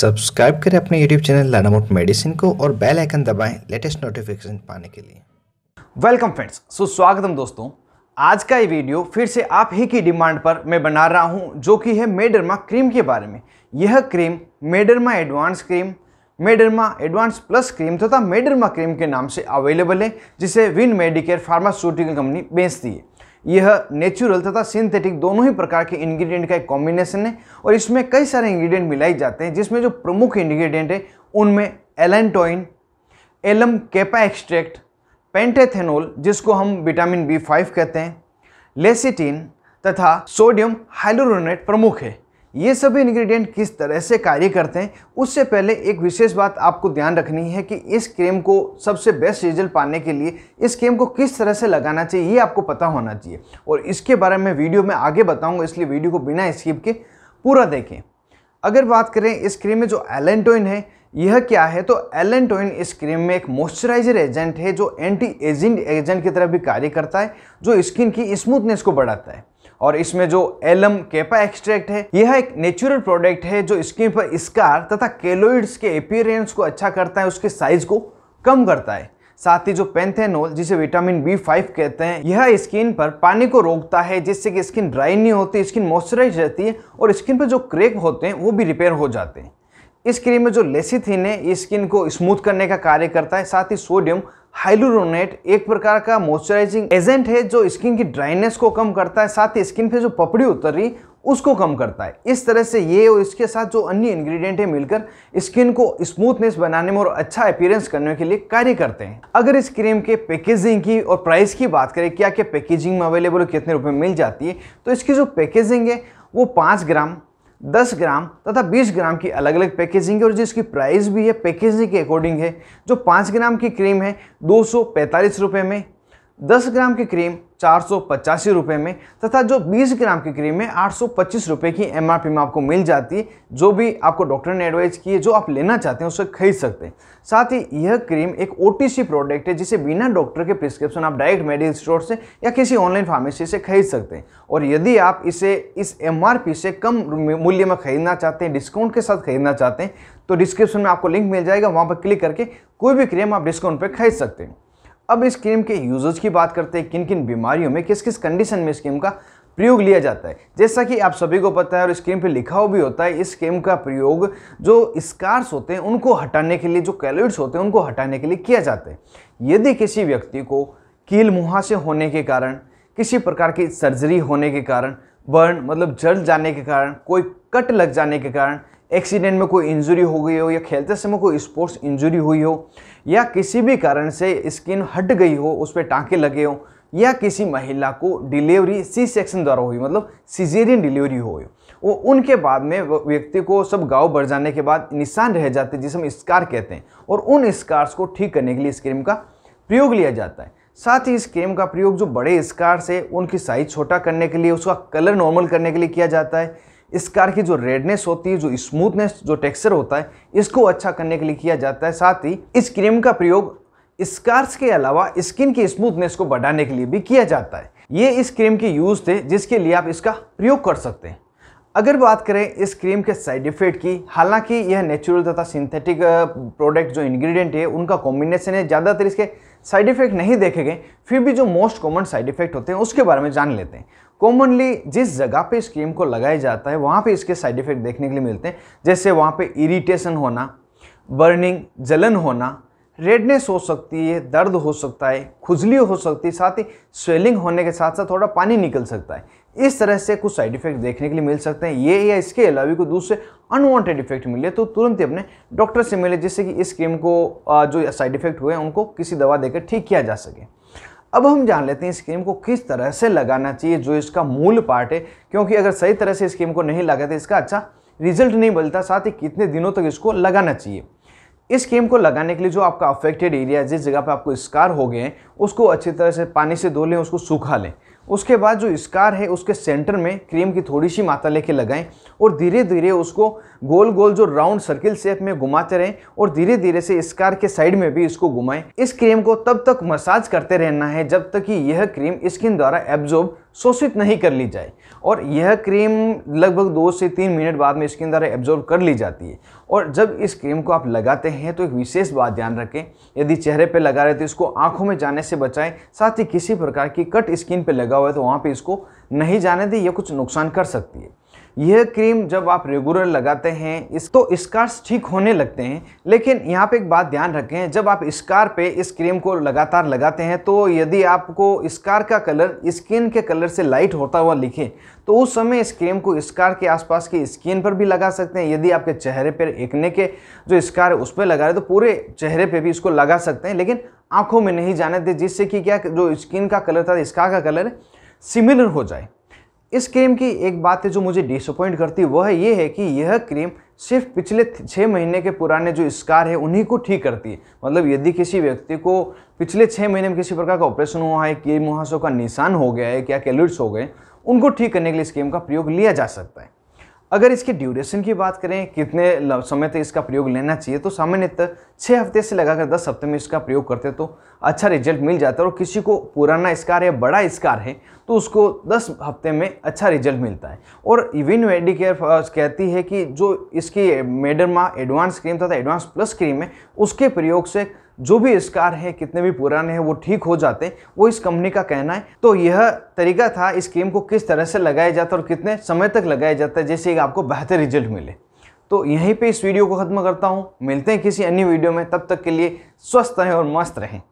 subscribe करें अपने YouTube channel मोट मेडिसिन को और बेल आइकन दबाएं लेटेस्ट नोटिफिकेशन पाने के लिए वेलकम फ्रेंड्स सो सुस्वागतम दोस्तों आज का ये वीडियो फिर से आप ही की डिमांड पर मैं बना रहा हूँ जो कि है मेडरमा क्रीम के बारे में यह cream Mederma advance cream Mederma advance plus cream तथा मेडरमा क्रीम के नाम से अवेलेबल है जिसे विन मेडिकेयर फार्मास्यूटिकल कंपनी बेचती है यह नेचुरल तथा सिंथेटिक दोनों ही प्रकार के इंग्रेडिएंट का एक कॉम्बिनेशन है और इसमें कई सारे इंग्रेडिएंट मिलाए जाते हैं जिसमें जो प्रमुख इंग्रेडिएंट है उनमें allantoin allium cepa extract panthenol जिसको हम विटामिन बी फाइव कहते हैं लेसिटिन तथा सोडियम हाइलोरोनेट प्रमुख है ये सभी इंग्रेडिएंट किस तरह से कार्य करते हैं उससे पहले एक विशेष बात आपको ध्यान रखनी है कि इस क्रीम को सबसे बेस्ट रिजल्ट पाने के लिए इस क्रीम को किस तरह से लगाना चाहिए ये आपको पता होना चाहिए और इसके बारे में वीडियो में आगे बताऊंगा इसलिए वीडियो को बिना स्किप के पूरा देखें अगर बात करें इस क्रीम में जो एलेंटोइन है यह क्या है तो एलेंटोइन इस क्रीम में एक मॉइस्चराइजर एजेंट है जो एंटी एजिंग एजेंट की तरह भी कार्य करता है जो स्किन की स्मूथनेस को बढ़ाता है और इसमें जो एलम केपा एक्सट्रैक्ट है यह एक नेचुरल प्रोडक्ट है जो स्किन पर स्कार तथा केलोइड्स के अपीयरेंस को अच्छा करता है उसके साइज को कम करता है साथ ही जो पेंथेनोल जिसे विटामिन बी फाइव कहते हैं यह स्किन पर पानी को रोकता है जिससे कि स्किन ड्राई नहीं होती स्किन मॉइस्चराइज रहती है और स्किन पर जो क्रेक होते हैं वो भी रिपेयर हो जाते हैं इस क्रीम में जो लेसिथिन है स्किन को स्मूथ करने का कार्य करता है साथ ही सोडियम हाइलुरोनेट एक प्रकार का मॉइस्चराइजिंग एजेंट है जो स्किन की ड्राइनेस को कम करता है साथ ही स्किन पे जो पपड़ी उतर रही उसको कम करता है इस तरह से ये और इसके साथ जो अन्य इंग्रेडिएंट है मिलकर स्किन को स्मूथनेस बनाने में और अच्छा अपीयरेंस करने के लिए कार्य करते हैं अगर इस क्रीम के पैकेजिंग की और प्राइस की बात करें क्या क्या पैकेजिंग में अवेलेबल कितने रुपये मिल जाती है तो इसकी जो पैकेजिंग है वो पाँच ग्राम दस ग्राम तथा बीस ग्राम की अलग अलग पैकेजिंग है और जिसकी प्राइस भी है पैकेजिंग के अकॉर्डिंग है जो पाँच ग्राम की क्रीम है दो सौ में दस ग्राम की क्रीम चार रुपए में तथा जो 20 ग्राम की क्रीम में आठ रुपए की एमआरपी में आपको मिल जाती है जो भी आपको डॉक्टर ने एडवाइज़ की है जो आप लेना चाहते हैं उसे खरीद सकते हैं साथ ही यह क्रीम एक ओ प्रोडक्ट है जिसे बिना डॉक्टर के प्रिस्क्रिप्शन आप डायरेक्ट मेडिकल स्टोर से या किसी ऑनलाइन फार्मेसी से खरीद सकते हैं और यदि आप इसे इस एम से कम मूल्य में खरीदना चाहते हैं डिस्काउंट के साथ खरीदना चाहते हैं तो डिस्क्रिप्शन में आपको लिंक मिल जाएगा वहाँ पर क्लिक करके कोई भी क्रीम आप डिस्काउंट पर खरीद सकते हैं अब इस क्रीम के यूजेज की बात करते हैं किन किन बीमारियों में किस किस कंडीशन में इस क्रीम का प्रयोग लिया जाता है जैसा कि आप सभी को पता है और इस क्रीम पे लिखा हुआ भी होता है इस क्रीम का प्रयोग जो स्कार्स होते हैं उनको हटाने के लिए जो कैलोइड्स होते हैं उनको हटाने के लिए किया जाता है यदि किसी व्यक्ति को कील मुहासे होने के कारण किसी प्रकार की सर्जरी होने के कारण बर्न मतलब जल जाने के कारण कोई कट लग जाने के कारण एक्सीडेंट में कोई इंजरी हो गई हो या खेलते समय कोई स्पोर्ट्स इंजरी हुई हो या किसी भी कारण से स्किन हट गई हो उस पर टाँके लगे हों या किसी महिला को डिलीवरी सी सेक्शन द्वारा हुई मतलब सीजेरियन डिलीवरी हुई वो उनके बाद में व्यक्ति को सब गाँव बढ़ जाने के बाद निशान रह जाते जिसे हम स्कार कहते हैं और उन स्कार्स को ठीक करने के लिए इस क्रीम का प्रयोग लिया जाता है साथ ही इस क्रीम का प्रयोग जो बड़े स्कार्स है उनकी साइज छोटा करने के लिए उसका कलर नॉर्मल करने के लिए किया जाता है इस कार की जो रेडनेस होती है जो स्मूथनेस जो टेक्सचर होता है इसको अच्छा करने के लिए किया जाता है साथ ही इस क्रीम का प्रयोग स्कार्स के अलावा स्किन की स्मूथनेस को बढ़ाने के लिए भी किया जाता है ये इस क्रीम के यूज़ थे जिसके लिए आप इसका प्रयोग कर सकते हैं अगर बात करें इस क्रीम के साइड इफ़ेक्ट की हालांकि यह नेचुरल तथा सिंथेटिक प्रोडक्ट जो इंग्रेडिएंट है उनका कॉम्बिनेशन है ज़्यादातर इसके साइड इफेक्ट नहीं देखे गए फिर भी जो मोस्ट कॉमन साइड इफेक्ट होते हैं उसके बारे में जान लेते हैं कॉमनली जिस जगह पे इस क्रीम को लगाया जाता है वहाँ पे इसके साइड इफेक्ट देखने के लिए मिलते हैं जैसे वहाँ पे इरिटेशन होना बर्निंग जलन होना रेडनेस हो सकती है दर्द हो सकता है खुजली हो सकती है साथ ही स्वेलिंग होने के साथ साथ थोड़ा पानी निकल सकता है इस तरह से कुछ साइड इफेक्ट देखने के लिए मिल सकते हैं ये या इसके अलावा भी कोई दूसरे अनवांटेड इफेक्ट मिले तो तुरंत ही अपने डॉक्टर से मिले जिससे कि इस क्रीम को जो साइड इफेक्ट हुए उनको किसी दवा देकर ठीक किया जा सके अब हम जान लेते हैं इस क्रीम को किस तरह से लगाना चाहिए जो इसका मूल पार्ट है क्योंकि अगर सही तरह से इस क्रीम को नहीं लगाते तो इसका अच्छा रिजल्ट नहीं मिलता साथ ही कितने दिनों तक इसको लगाना चाहिए इस क्रीम को लगाने के लिए जो आपका अफेक्टेड एरिया जिस जगह पर आपको स्कार हो गए हैं उसको अच्छी तरह से पानी से धो लें उसको सूखा लें उसके बाद जो स्कार है उसके सेंटर में क्रीम की थोड़ी सी मात्रा लेके लगाएं और धीरे धीरे उसको गोल गोल जो राउंड सर्किल शेप में घुमाते रहें और धीरे धीरे से स्कार के साइड में भी इसको घुमाएं इस क्रीम को तब तक मसाज करते रहना है जब तक कि यह क्रीम स्किन द्वारा एब्जॉर्ब शोषित नहीं कर ली जाए और यह क्रीम लगभग दो से तीन मिनट बाद में स्किन द्वारा एब्जॉर्व कर ली जाती है और जब इस क्रीम को आप लगाते हैं तो एक विशेष बात ध्यान रखें यदि चेहरे पर लगा रहे तो इसको आँखों में जाने से बचाएं साथ ही किसी प्रकार की कट स्किन पर लगा हुआ है तो वहाँ पर इसको नहीं जाने दें यह कुछ नुकसान कर सकती है यह क्रीम जब आप रेगुलर लगाते हैं इस तो स्कार्स ठीक होने लगते हैं लेकिन यहाँ पे एक बात ध्यान रखें जब आप स्कार पे इस क्रीम को लगातार लगाते हैं तो यदि आपको स्कार का कलर स्किन के कलर से लाइट होता हुआ लिखे तो उस समय इस क्रीम को स्कार के आसपास की स्किन पर भी लगा सकते हैं यदि आपके चेहरे पर एकने के जो स्कार है उस पर लगा रहे तो पूरे चेहरे पर भी इसको लगा सकते हैं लेकिन आँखों में नहीं जाने दें जिससे कि क्या जो स्किन का कलर था स्कार का कलर सिमिलर हो जाए इस क्रीम की एक बात है जो मुझे डिसअपॉइंट करती है वह ये है कि यह क्रीम सिर्फ पिछले छः महीने के पुराने जो स्कार है उन्हीं को ठीक करती है मतलब यदि किसी व्यक्ति को पिछले छः महीने में किसी प्रकार का ऑपरेशन हुआ है कि मुहासों का निशान हो गया है क्या कैलुट्स हो गए उनको ठीक करने के लिए इस क्रीम का प्रयोग लिया जा सकता है अगर इसके ड्यूरेशन की बात करें कितने समय तक इसका प्रयोग लेना चाहिए तो सामान्यतः छः हफ्ते से लगाकर दस हफ्ते में इसका प्रयोग करते तो अच्छा रिजल्ट मिल जाता है और किसी को पुराना स्कार या बड़ा स्कार है तो उसको 10 हफ्ते में अच्छा रिजल्ट मिलता है और इवन मेडिकेयर कहती है कि जो इसकी मेडरमा एडवांस क्रीम तथा एडवांस प्लस क्रीम है उसके प्रयोग से जो भी स्कार है कितने भी पुराने हैं वो ठीक हो जाते हैं वो इस कंपनी का कहना है तो यह तरीका था इस क्रीम को किस तरह से लगाया जाता है और कितने समय तक लगाया जाता है जैसे आपको बेहतर रिजल्ट मिले तो यहीं पे इस वीडियो को ख़त्म करता हूँ मिलते हैं किसी अन्य वीडियो में तब तक के लिए स्वस्थ रहें और मस्त रहें